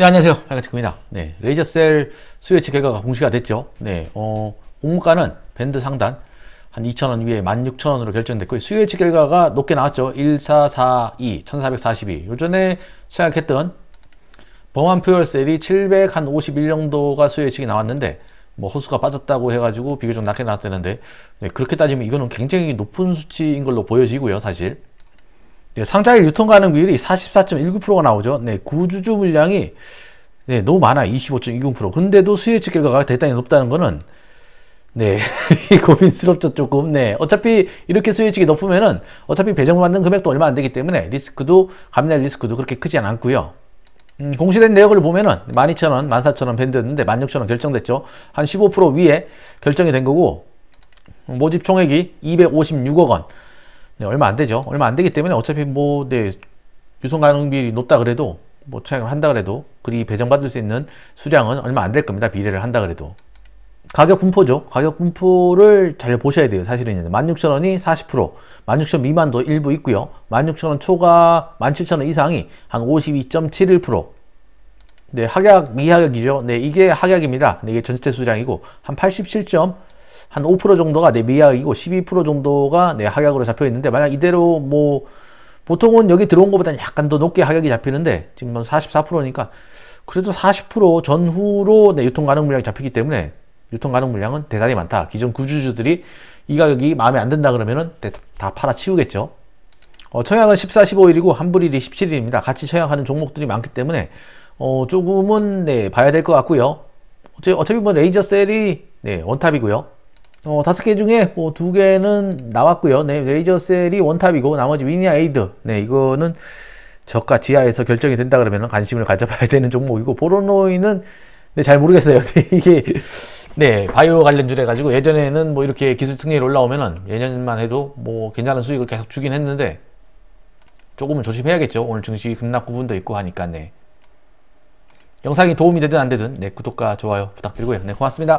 네, 안녕하세요. 하이가티크입니다. 네, 레이저셀 수요 예측 결과가 공시가 됐죠. 네, 어, 공가는 밴드 상단 한 2,000원 위에 16,000원으로 결정됐고, 수요 예측 결과가 높게 나왔죠. 1442, 1442. 요전에 생각했던 범한 퓨열셀이751 정도가 수요 예측이 나왔는데, 뭐 호수가 빠졌다고 해가지고 비교적 낮게 나왔다는데, 네, 그렇게 따지면 이거는 굉장히 높은 수치인 걸로 보여지고요, 사실. 네, 상장일 유통 가능 비율이 44.19%가 나오죠. 네, 구주주 물량이 네, 너무 많아. 25.20%. 근데도 수혜측 결과가 대단히 높다는 거는 네, 고민스럽죠, 조금. 네. 어차피 이렇게 수혜측이 높으면은 어차피 배정받는 금액도 얼마 안 되기 때문에 리스크도, 감량 리스크도 그렇게 크지 않고요. 음, 공시된 내역을 보면은 12,000원, 14,000원 밴드였는데 16,000원 결정됐죠. 한 15% 위에 결정이 된 거고 모집 총액이 256억 원. 네, 얼마 안 되죠. 얼마 안 되기 때문에 어차피 뭐, 네, 유성 가능 비율이 높다 그래도, 뭐 차액을 한다 그래도, 그리 배정받을 수 있는 수량은 얼마 안 될 겁니다. 비례를 한다 그래도. 가격 분포죠. 가격 분포를 잘 보셔야 돼요. 사실은 16,000원이 40%, 16,000 미만도 일부 있고요. 16,000원 초과, 17,000원 이상이 한 52.71%. 네, 학약 미학약이죠. 네, 이게 학약입니다. 네, 이게 전체 수량이고 한 87. 한5% 정도가 내 미약이고 12% 정도가 내 하약으로 잡혀 있는데 만약 이대로 뭐 보통은 여기 들어온 것보다 약간 더 높게 하격이 잡히는데 지금 44%니까 뭐 그래도 40% 전후로 내 유통 가능 물량이 잡히기 때문에 유통 가능 물량은 대단히 많다. 기존 구주주들이 이 가격이 마음에 안 든다 그러면은 네, 다 팔아치우겠죠. 어, 청약은 14, 15일이고 환불일이 17일입니다. 같이 청약하는 종목들이 많기 때문에 어, 조금은 네, 봐야 될 것 같고요. 어차피 뭐 레이저 셀이 네, 원탑이고요. 어, 다섯 개 중에 뭐 두 개는 나왔고요. 네, 레이저셀이 원탑이고 나머지 위니아 에이드. 네, 이거는 저가 지하에서 결정이 된다 그러면 관심을 가져봐야 되는 종목이고 보로노이는 네, 잘 모르겠어요. 네, 이게 네, 바이오 관련주래 가지고 예전에는 뭐 이렇게 기술 승리율 올라오면은 예년만 해도 뭐 괜찮은 수익을 계속 주긴 했는데 조금은 조심해야겠죠. 오늘 증시 급락 부분도 있고 하니까 네. 영상이 도움이 되든 안 되든 네, 구독과 좋아요 부탁드리고요. 네, 고맙습니다.